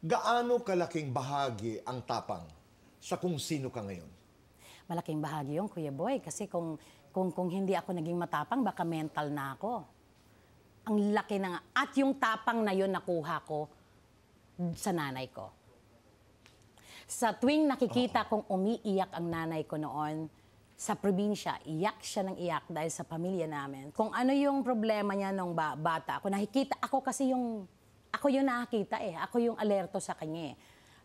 Gaano kalaking bahagi ang tapang sa kung sino ka ngayon? Malaking bahagi yung Kuya Boy kasi kung kung kung hindi ako naging matapang baka mental na ako. Ang laki na nga. At yung tapang na yon nakuha ko sa nanay ko. Sa tuwing nakikita kong umiiyak ang nanay ko noon, sa probinsya, iyak siya ng iyak dahil sa pamilya namin. Kung ano yung problema niya nung ba- bata ako, nakikita ako kasi yung ako yung nakakita eh. Ako yung alerto sa kanya eh.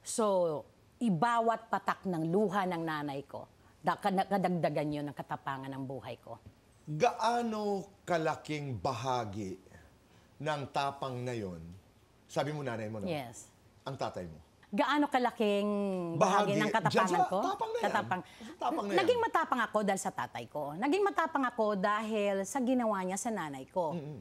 So, ibawat patak ng luha ng nanay ko, kadagdagan yun ng katapangan ng buhay ko. Gaano kalaking bahagi ng tapang na yon, sabi mo nanay mo na, yes. ang tatay mo? Gaano kalaking bahagi, bahagi ng katapangan dyan, ko? Tapang na yan. Tapang na yan. Naging matapang ako dahil sa tatay ko. Naging matapang ako dahil sa ginawa niya sa nanay ko. Mm-hmm.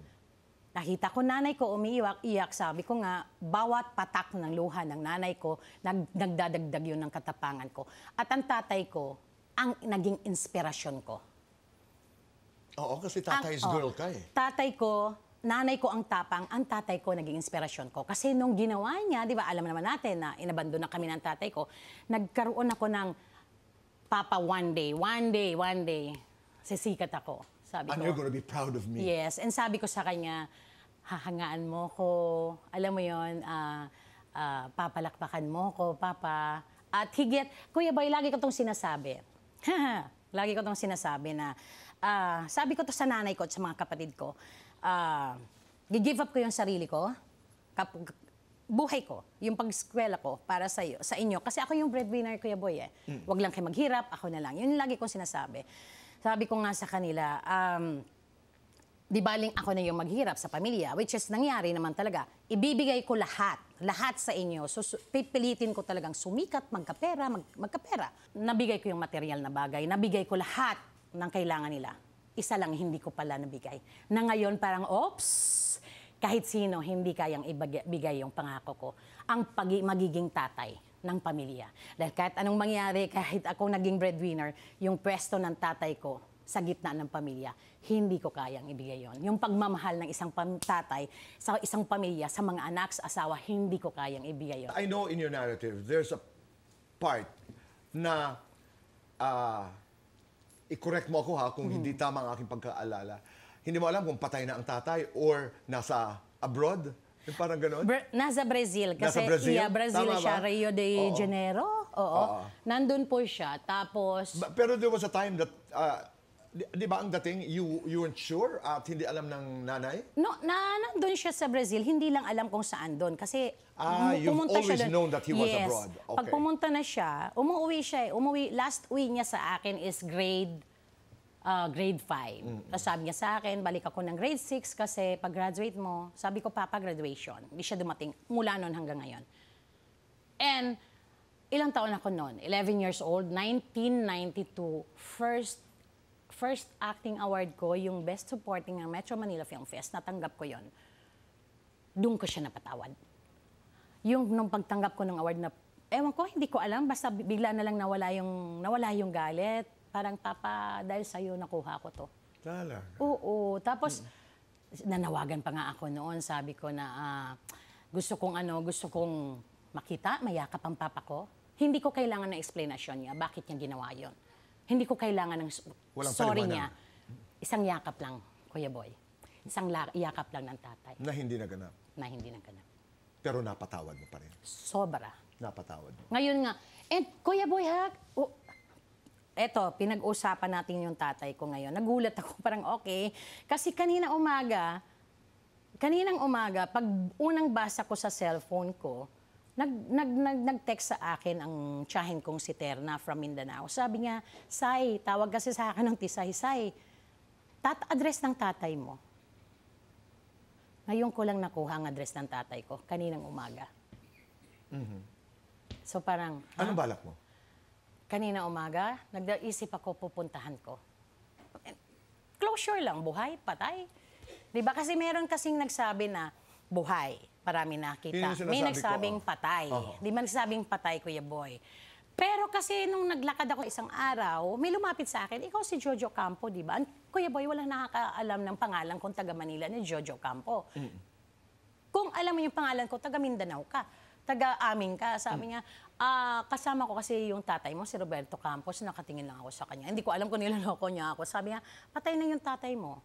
Nakita ko nanay ko umiiyak, iyak. Sabi ko nga, bawat patak ng luha ng nanay ko, nag, nagdadagdag yun ng katapangan ko. At ang tatay ko, ang naging inspirasyon ko. Oo, kasi tatay's ang, girl oh, ka eh. Tatay ko, nanay ko ang tapang, ang tatay ko naging inspirasyon ko. Kasi nung ginawa niya, di ba, alam naman natin na inabandon na kami ng tatay ko, nagkaroon ako ng, Papa, one day, one day, one day, sisikat ako. Sabi and ko, you're gonna be proud of me. Yes, and sabi ko sa kanya, hahangaan mo ko, alam mo yon uh, ah, uh, ah, papalakpakan mo ko, papa. At higit, Kuya Boy, lagi ko itong sinasabi. lagi ko itong sinasabi na, uh, sabi ko to sa nanay ko at sa mga kapatid ko, uh, give up ko yung sarili ko, kap- buhay ko, yung pag-eskwela ko para sa iyo, sa inyo. Kasi ako yung breadwinner, Kuya Boy, eh. Mm. Huwag lang kayo maghirap, ako na lang. Yun lagi kong sinasabi. Sabi ko nga sa kanila, um, di baling ako na yung maghirap sa pamilya, which is nangyari naman talaga, ibibigay ko lahat, lahat sa inyo. So, pipilitin ko talagang sumikat, magkapera, mag, magkapera. Nabigay ko yung material na bagay, nabigay ko lahat ng kailangan nila. Isa lang hindi ko pala nabigay. Na ngayon parang, oops, kahit sino hindi kayang ibigay yung pangako ko. Ang pag magiging tatay ng pamilya. Dahil kahit anong mangyari, kahit ako naging breadwinner, yung pwesto ng tatay ko, sa gitna ng pamilya. Hindi ko kayang ibigay yon. Yung pagmamahal ng isang tatay sa isang pamilya, sa mga anak, sa asawa, hindi ko kayang ibigay yon. I know in your narrative, there's a part na uh, i-correct mo ako ha kung hmm hindi mm-hmm. tama ang aking pagkaalala. Hindi mo alam kung patay na ang tatay or nasa abroad. Yung parang ganun? Br- nasa Brazil. Kasi nasa Brazil? Yeah, Brazil Tama siya, ba? Rio de Oo. Janeiro. Oo. Oo. Nandun po siya. Tapos... But, pero there was a time that uh, Di, di ba ang dating, you, you weren't sure at hindi alam ng nanay? No, na nandun siya sa Brazil, hindi lang alam kung saan doon. Kasi ah, you've pumunta always siya known that he was abroad. Okay. Pag pumunta na siya, umuwi siya. Eh, umuwi, last uwi niya sa akin is grade uh, grade 5. Mm-hmm. sabi niya sa akin, balik ako ng grade 6 kasi pag-graduate mo, sabi ko, Papa, graduation. Hindi siya dumating mula noon hanggang ngayon. And ilang taon ako noon? 11 years old, 1992, first first acting award ko, yung Best Supporting ng Metro Manila Film Fest, natanggap ko yon. Doon ko siya napatawad. Yung nung pagtanggap ko ng award na, ewan ko, hindi ko alam, basta bigla na lang nawala yung, nawala yung galit. Parang, Papa, dahil sa'yo nakuha ko to. Talaga? Oo. Tapos, hmm. nanawagan pa nga ako noon. Sabi ko na, uh, gusto kong ano, gusto kong makita, mayakap ang papa ko. Hindi ko kailangan na explanation niya bakit niya ginawa yon hindi ko kailangan ng Walang sorry paliwanag. niya. Isang yakap lang, Kuya Boy. Isang la- yakap lang ng tatay Na hindi naganap. na hindi nagkanap. Pero napatawad mo pa rin. Sobra. Napatawad mo. Ngayon nga, and Kuya Boy ha, u- eto, pinag-usapan natin yung tatay ko ngayon. Nagulat ako, parang okay. Kasi kanina umaga, kaninang umaga, pag unang basa ko sa cellphone ko, nag, nag, nag, nag-text sa akin ang tsahin kong si Terna from Mindanao. Sabi niya, Say, tawag kasi sa akin ng tisay, Say, tat address ng tatay mo. Ngayon ko lang nakuha ang address ng tatay ko, kaninang umaga. Mm-hmm. So parang... Ano Anong balak mo? Kanina umaga, nagdaisip ako pupuntahan ko. Closure lang, buhay, patay. Di ba? Kasi meron kasing nagsabi na buhay marami nakita. May nagsabing ko, oh. patay. Oh. Di man nagsabing patay, Kuya Boy. Pero kasi nung naglakad ako isang araw, may lumapit sa akin, ikaw si Jojo Campo, di ba? Kuya Boy, walang nakakaalam ng pangalan kong taga Manila ni Jojo Campo. Mm. Kung alam mo yung pangalan ko, taga Mindanao ka. Taga amin ka. Sabi mm. niya, ah, kasama ko kasi yung tatay mo, si Roberto Campos, nakatingin lang ako sa kanya. Hindi ko alam kung niloloko niya ako. Sabi niya, patay na yung tatay mo.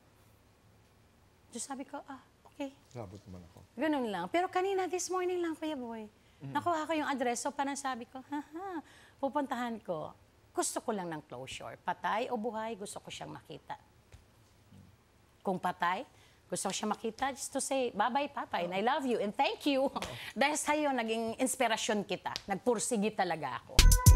So sabi ko, ah, okay. Labot man ako. Ganun lang. Pero kanina, this morning lang, Kuya Boy, mm. nakuha ko yung address. So parang sabi ko, haha, pupuntahan ko. Gusto ko lang ng closure. Patay o buhay, gusto ko siyang makita. Kung patay, gusto ko siyang makita just to say, bye-bye, Papa, and I love you, and thank you. Oh. Dahil sa'yo, naging inspirasyon kita. Nagpursigi talaga ako.